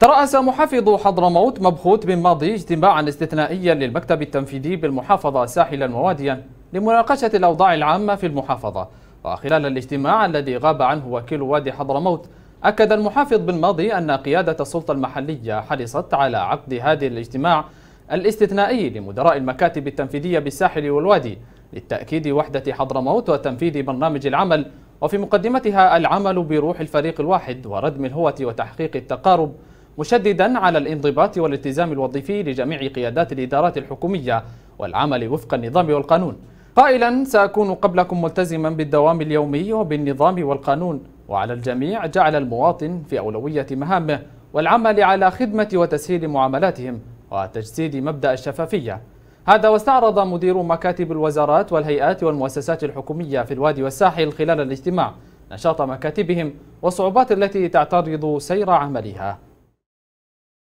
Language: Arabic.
ترأس محافظ حضرموت مبخوت بن ماضي اجتماعا استثنائيا للمكتب التنفيذي بالمحافظة ساحلا مواديا لمناقشة الأوضاع العامة في المحافظة وخلال الاجتماع الذي غاب عنه وكيل وادي حضرموت أكد المحافظ بن ماضي أن قيادة السلطة المحلية حرصت على عقد هذا الاجتماع الاستثنائي لمدراء المكاتب التنفيذية بالساحل والوادي للتأكيد وحدة حضرموت وتنفيذ برنامج العمل وفي مقدمتها العمل بروح الفريق الواحد وردم الهوة وتحقيق التقارب مشددا على الانضباط والالتزام الوظيفي لجميع قيادات الإدارات الحكومية والعمل وفق النظام والقانون قائلا سأكون قبلكم ملتزما بالدوام اليومي وبالنظام والقانون وعلى الجميع جعل المواطن في أولوية مهامه والعمل على خدمة وتسهيل معاملاتهم وتجسيد مبدأ الشفافية هذا واستعرض مدير مكاتب الوزارات والهيئات والمؤسسات الحكومية في الوادي والساحل خلال الاجتماع نشاط مكاتبهم والصعوبات التي تعترض سير عملها